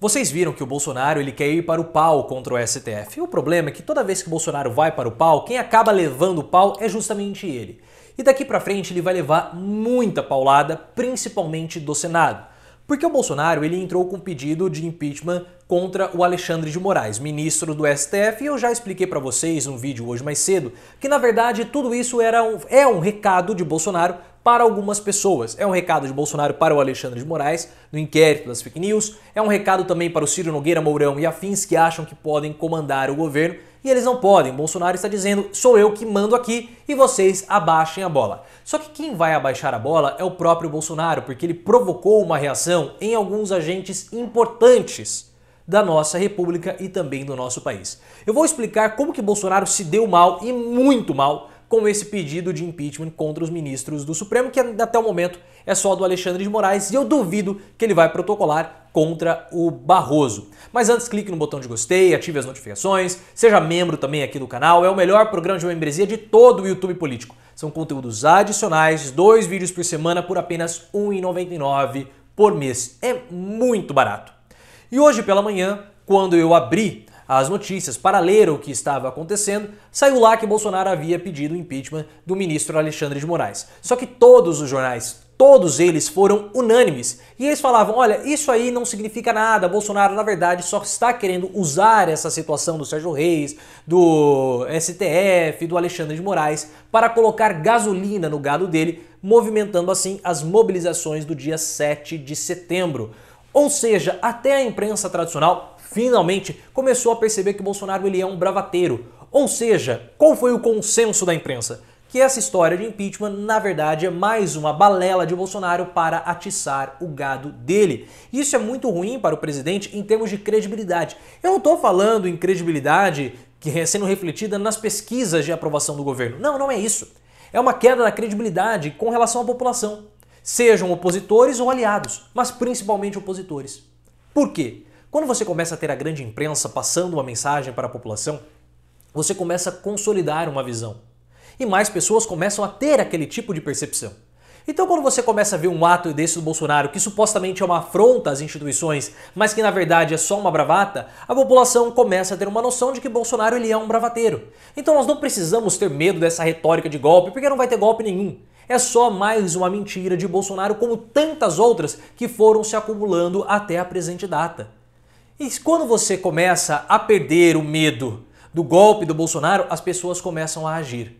Vocês viram que o Bolsonaro ele quer ir para o pau contra o STF. E o problema é que toda vez que o Bolsonaro vai para o pau, quem acaba levando o pau é justamente ele. E daqui para frente ele vai levar muita paulada, principalmente do Senado. Porque o Bolsonaro ele entrou com um pedido de impeachment contra o Alexandre de Moraes, ministro do STF, e eu já expliquei para vocês num vídeo hoje mais cedo que na verdade tudo isso era um, é um recado de Bolsonaro para algumas pessoas. É um recado de Bolsonaro para o Alexandre de Moraes, no inquérito das fake news, é um recado também para o Ciro Nogueira Mourão e afins que acham que podem comandar o governo, e eles não podem. Bolsonaro está dizendo: sou eu que mando aqui e vocês abaixem a bola. Só que quem vai abaixar a bola é o próprio Bolsonaro, porque ele provocou uma reação em alguns agentes importantes da nossa república e também do nosso país. Eu vou explicar como que Bolsonaro se deu mal e muito mal com esse pedido de impeachment contra os ministros do Supremo, que até o momento é só do Alexandre de Moraes, e eu duvido que ele vai protocolar contra o Barroso. Mas antes, clique no botão de gostei, ative as notificações, seja membro também aqui do canal, é o melhor programa de membresia de todo o YouTube político. São conteúdos adicionais, dois vídeos por semana por apenas R$ 1,99 por mês. É muito barato. E hoje pela manhã, quando eu abri as notícias para ler o que estava acontecendo, saiu lá que Bolsonaro havia pedido o impeachment do ministro Alexandre de Moraes. Só que todos os jornais, todos eles foram unânimes. E eles falavam: olha, isso aí não significa nada. Bolsonaro, na verdade, só está querendo usar essa situação do Sérgio Reis, do STF, do Alexandre de Moraes, para colocar gasolina no gado dele, movimentando assim as mobilizações do dia 7 de setembro. Ou seja, até a imprensa tradicional finalmente começou a perceber que Bolsonaro ele é um bravateiro. Ou seja, qual foi o consenso da imprensa? Que essa história de impeachment, na verdade, é mais uma balela de Bolsonaro para atiçar o gado dele. Isso é muito ruim para o presidente em termos de credibilidade. Eu não estou falando em credibilidade que é sendo refletida nas pesquisas de aprovação do governo. Não, não é isso. É uma queda da credibilidade com relação à população, sejam opositores ou aliados, mas principalmente opositores. Por quê? Quando você começa a ter a grande imprensa passando uma mensagem para a população, você começa a consolidar uma visão. E mais pessoas começam a ter aquele tipo de percepção. Então, quando você começa a ver um ato desse do Bolsonaro, que supostamente é uma afronta às instituições, mas que na verdade é só uma bravata, a população começa a ter uma noção de que Bolsonaro ele é um bravateiro. Então, nós não precisamos ter medo dessa retórica de golpe, porque não vai ter golpe nenhum. É só mais uma mentira de Bolsonaro, como tantas outras que foram se acumulando até a presente data. E quando você começa a perder o medo do golpe do Bolsonaro, as pessoas começam a agir.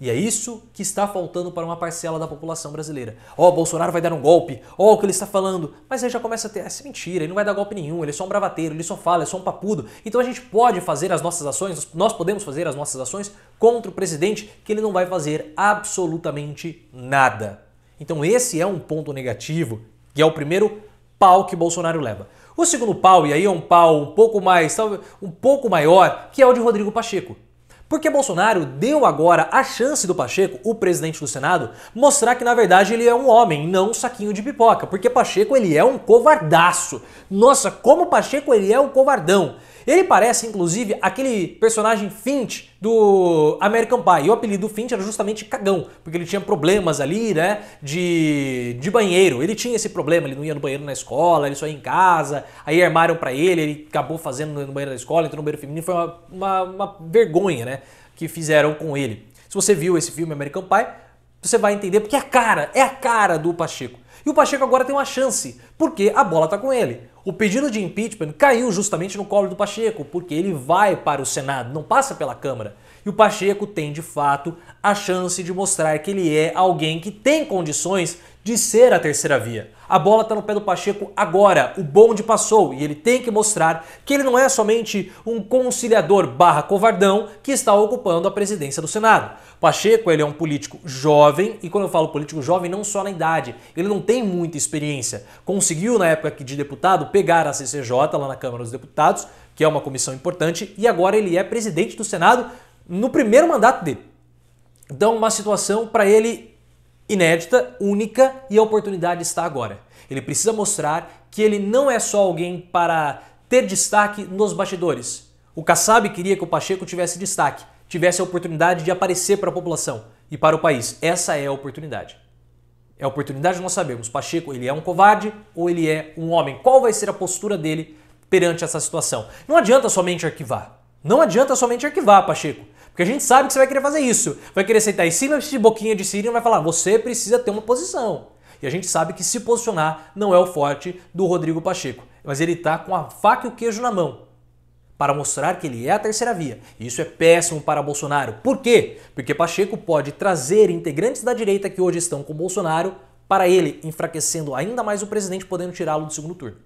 E é isso que está faltando para uma parcela da população brasileira. Ó, oh, Bolsonaro vai dar um golpe, ó, oh, o que ele está falando. Mas aí já começa a ter essa ah, é mentira, ele não vai dar golpe nenhum, ele é só um bravateiro, ele só fala, é só um papudo. Então a gente pode fazer as nossas ações, nós podemos fazer as nossas ações contra o presidente, que ele não vai fazer absolutamente nada. Então esse é um ponto negativo, que é o primeiro pau que Bolsonaro leva. O segundo pau, e aí é um pau um pouco mais, um pouco maior, que é o de Rodrigo Pacheco. Porque Bolsonaro deu agora a chance do Pacheco, o presidente do Senado, mostrar que na verdade ele é um homem, não um saquinho de pipoca. Porque Pacheco ele é um covardaço. Nossa, como Pacheco ele é um covardão. Ele parece, inclusive, aquele personagem Finch do American Pie. E o apelido do Finch era justamente cagão, porque ele tinha problemas ali, né, de, de banheiro. Ele tinha esse problema, ele não ia no banheiro na escola, ele só ia em casa. Aí armaram para ele, ele acabou fazendo no banheiro da escola, entrou no banheiro feminino. Foi uma, uma, uma vergonha, né, que fizeram com ele. Se você viu esse filme American Pie, você vai entender porque é a cara, é a cara do Pacheco. E o Pacheco agora tem uma chance, porque a bola está com ele. O pedido de impeachment caiu justamente no colo do Pacheco, porque ele vai para o Senado, não passa pela Câmara. E o Pacheco tem de fato a chance de mostrar que ele é alguém que tem condições de ser a terceira via. A bola está no pé do Pacheco agora, o bonde passou e ele tem que mostrar que ele não é somente um conciliador barra covardão que está ocupando a presidência do Senado. Pacheco ele é um político jovem e quando eu falo político jovem não só na idade, ele não tem muita experiência. Conseguiu na época de deputado pegar a CCJ lá na Câmara dos Deputados, que é uma comissão importante, e agora ele é presidente do Senado no primeiro mandato dele. Então, uma situação para ele inédita, única e a oportunidade está agora. Ele precisa mostrar que ele não é só alguém para ter destaque nos bastidores. O Kassab queria que o Pacheco tivesse destaque, tivesse a oportunidade de aparecer para a população e para o país. Essa é a oportunidade. É a oportunidade nós sabemos. Pacheco, ele é um covarde ou ele é um homem? Qual vai ser a postura dele perante essa situação? Não adianta somente arquivar. Não adianta somente arquivar, Pacheco. Porque a gente sabe que você vai querer fazer isso. Vai querer sentar em cima de boquinha de Siri e vai falar, você precisa ter uma posição. E a gente sabe que se posicionar não é o forte do Rodrigo Pacheco. Mas ele está com a faca e o queijo na mão para mostrar que ele é a terceira via. E isso é péssimo para Bolsonaro. Por quê? Porque Pacheco pode trazer integrantes da direita que hoje estão com Bolsonaro para ele, enfraquecendo ainda mais o presidente, podendo tirá-lo do segundo turno.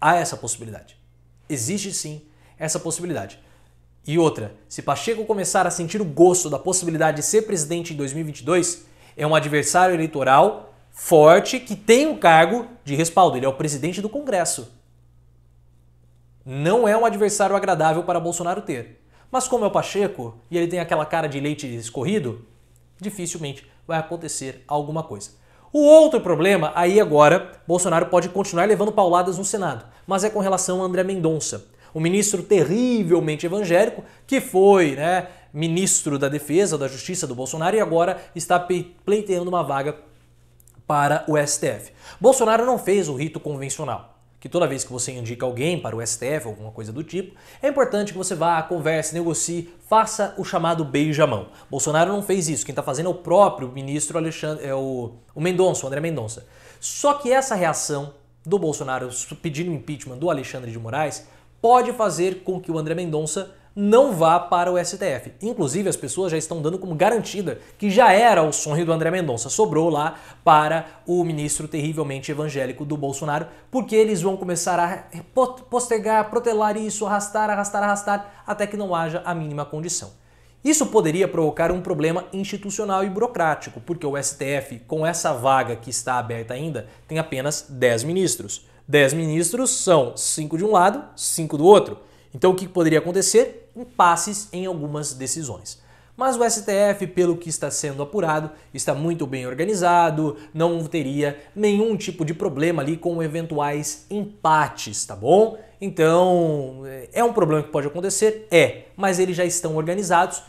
Há essa possibilidade. Existe sim essa possibilidade. E outra, se Pacheco começar a sentir o gosto da possibilidade de ser presidente em 2022, é um adversário eleitoral forte que tem o um cargo de respaldo. Ele é o presidente do Congresso. Não é um adversário agradável para Bolsonaro ter. Mas como é o Pacheco e ele tem aquela cara de leite escorrido, dificilmente vai acontecer alguma coisa. O outro problema, aí agora, Bolsonaro pode continuar levando pauladas no Senado, mas é com relação a André Mendonça um ministro terrivelmente evangélico que foi, né, ministro da Defesa, da Justiça do Bolsonaro e agora está pleiteando uma vaga para o STF. Bolsonaro não fez o rito convencional, que toda vez que você indica alguém para o STF, alguma coisa do tipo, é importante que você vá, converse, negocie, faça o chamado beijamão. Bolsonaro não fez isso, quem está fazendo é o próprio ministro Alexandre, é o, o Mendonça, o André Mendonça. Só que essa reação do Bolsonaro pedindo impeachment do Alexandre de Moraes pode fazer com que o André Mendonça não vá para o STF. Inclusive, as pessoas já estão dando como garantida que já era o sonho do André Mendonça, sobrou lá para o ministro terrivelmente evangélico do Bolsonaro, porque eles vão começar a postergar, protelar isso, arrastar, arrastar, arrastar, até que não haja a mínima condição. Isso poderia provocar um problema institucional e burocrático, porque o STF, com essa vaga que está aberta ainda, tem apenas 10 ministros. 10 ministros são 5 de um lado, 5 do outro. Então o que poderia acontecer? Impasses em algumas decisões. Mas o STF, pelo que está sendo apurado, está muito bem organizado, não teria nenhum tipo de problema ali com eventuais empates, tá bom? Então, é, é um problema que pode acontecer? É, mas eles já estão organizados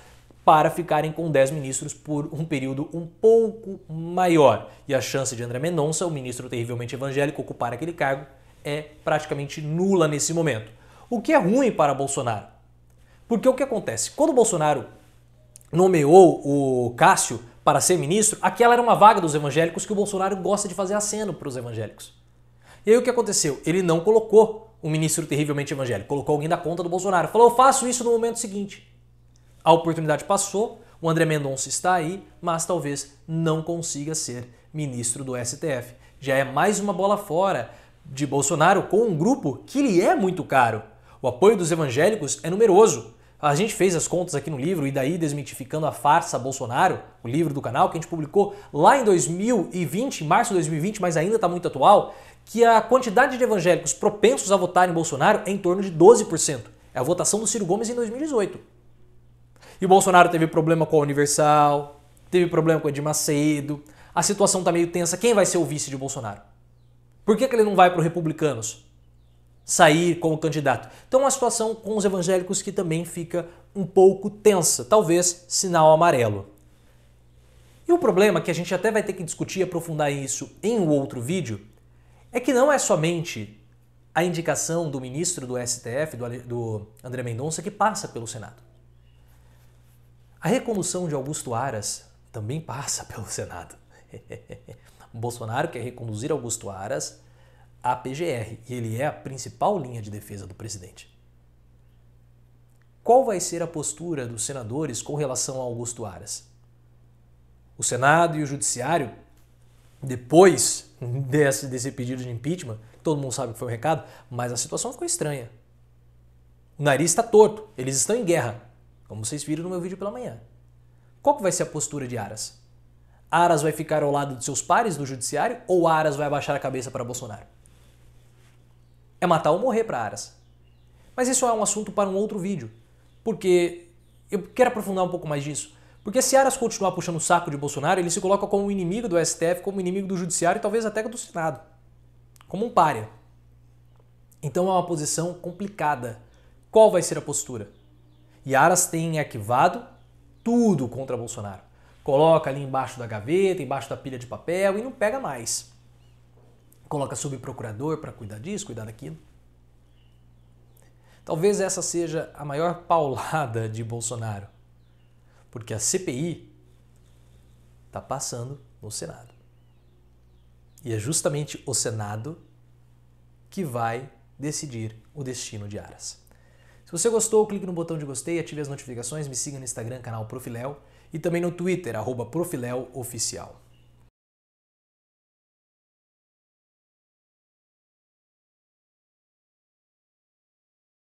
para ficarem com 10 ministros por um período um pouco maior. E a chance de André Mendonça, o ministro terrivelmente evangélico, ocupar aquele cargo é praticamente nula nesse momento. O que é ruim para Bolsonaro. Porque o que acontece? Quando Bolsonaro nomeou o Cássio para ser ministro, aquela era uma vaga dos evangélicos que o Bolsonaro gosta de fazer aceno para os evangélicos. E aí o que aconteceu? Ele não colocou o ministro terrivelmente evangélico, colocou alguém da conta do Bolsonaro. Falou, eu faço isso no momento seguinte. A oportunidade passou, o André Mendonça está aí, mas talvez não consiga ser ministro do STF. Já é mais uma bola fora de Bolsonaro com um grupo que lhe é muito caro. O apoio dos evangélicos é numeroso. A gente fez as contas aqui no livro e daí desmitificando a farsa Bolsonaro, o livro do canal que a gente publicou lá em 2020, março de 2020, mas ainda está muito atual, que a quantidade de evangélicos propensos a votar em Bolsonaro é em torno de 12%. É a votação do Ciro Gomes em 2018. E o Bolsonaro teve problema com a Universal, teve problema com o Edir Macedo. A situação tá meio tensa. Quem vai ser o vice de Bolsonaro? Por que, que ele não vai para os republicanos sair como candidato? Então, é a situação com os evangélicos que também fica um pouco tensa, talvez sinal amarelo. E o problema, que a gente até vai ter que discutir e aprofundar isso em um outro vídeo, é que não é somente a indicação do ministro do STF, do, do André Mendonça, que passa pelo Senado. A recondução de Augusto Aras também passa pelo Senado. Bolsonaro quer reconduzir Augusto Aras à PGR e ele é a principal linha de defesa do presidente. Qual vai ser a postura dos senadores com relação a Augusto Aras? O Senado e o Judiciário, depois desse, desse pedido de impeachment, todo mundo sabe que foi um recado, mas a situação ficou estranha. O nariz está torto, eles estão em guerra como vocês viram no meu vídeo pela manhã. Qual que vai ser a postura de Aras? Aras vai ficar ao lado de seus pares do judiciário ou Aras vai abaixar a cabeça para Bolsonaro? É matar ou morrer para Aras. Mas isso é um assunto para um outro vídeo, porque eu quero aprofundar um pouco mais disso. Porque se Aras continuar puxando o saco de Bolsonaro, ele se coloca como inimigo do STF, como inimigo do judiciário e talvez até do Senado, como um páreo. Então é uma posição complicada. Qual vai ser a postura? E Aras tem arquivado tudo contra Bolsonaro. Coloca ali embaixo da gaveta, embaixo da pilha de papel e não pega mais. Coloca sob procurador para cuidar disso, cuidar daquilo. Talvez essa seja a maior paulada de Bolsonaro, porque a CPI está passando no Senado. E é justamente o Senado que vai decidir o destino de Aras. Se você gostou, clique no botão de gostei, ative as notificações, me siga no Instagram, canal Profilel, e também no Twitter, arroba Oficial.